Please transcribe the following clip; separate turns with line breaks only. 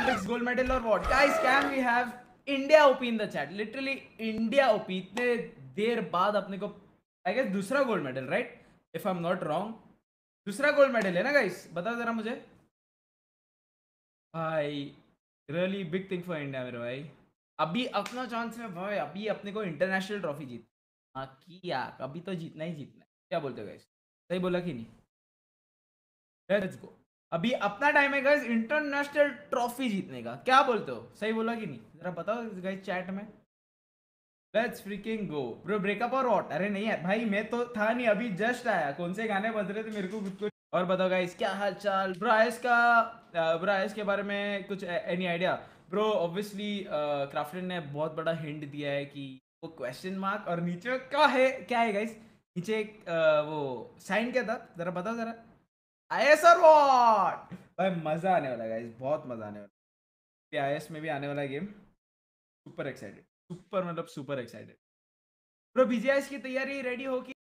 Olympics gold medal और what guys can we have India OP in the chat literally India OP इतने देर बाद अपने को आई गेस दूसरा gold medal right if I am not wrong दूसरा gold medal है ना गाइस बता जरा मुझे भाई really big thing for India मेरे भाई अभी अपना चांस है भाई अभी अपने को इंटरनेशनल ट्रॉफी जीत हाँ किया अभी तो जीतना ही जीतना है क्या बोलते हो गाइस सही बोला कि नहीं लेट्स गो अभी अपना टाइम है गाइज इंटरनेशनल ट्रॉफी जीतने का क्या बोलते हो सही बोला कि नहीं जरा बताओ गाइज चैट में let's freaking go bro breakup और व्हाट अरे नहीं यार भाई मैं तो था नहीं अभी जस्ट आया कौन से गाने बज रहे थे मेरे को खुद को और बताओ गाइस क्या हाल चाल ब्रो आयस का ब्रो आयस के बारे में कुछ any idea bro obviously Krafton ने बहुत बड़ा हिंट दिया है कि वो क्वेश्चन मार्क और नीचे का है क्या है गाइस नीचे एक वो साइन क्या था जरा बताओ जरा आईएएस और व्हाट भाई मजा आने वाला गाइस बहुत मजा आने वाला है एस में भी आने वाला गेम सुपर एक्साइटेड सुपर मतलब सुपर
एक्साइटेड प्रो बीजेएस की तैयारी रेडी हो